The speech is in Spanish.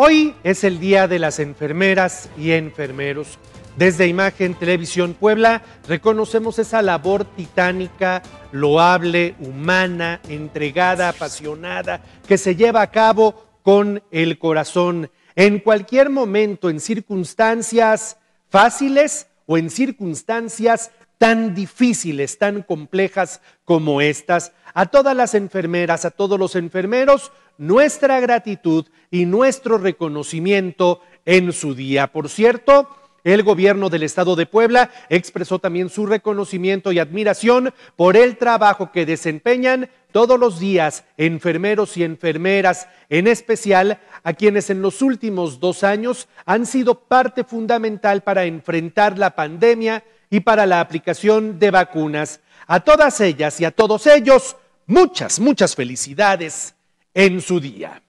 Hoy es el Día de las Enfermeras y Enfermeros. Desde Imagen Televisión Puebla reconocemos esa labor titánica, loable, humana, entregada, apasionada, que se lleva a cabo con el corazón en cualquier momento, en circunstancias fáciles o en circunstancias tan difíciles, tan complejas como estas. A todas las enfermeras, a todos los enfermeros, nuestra gratitud y nuestro reconocimiento en su día. Por cierto, el gobierno del estado de Puebla expresó también su reconocimiento y admiración por el trabajo que desempeñan todos los días enfermeros y enfermeras, en especial a quienes en los últimos dos años han sido parte fundamental para enfrentar la pandemia y para la aplicación de vacunas. A todas ellas y a todos ellos, muchas, muchas felicidades en su día.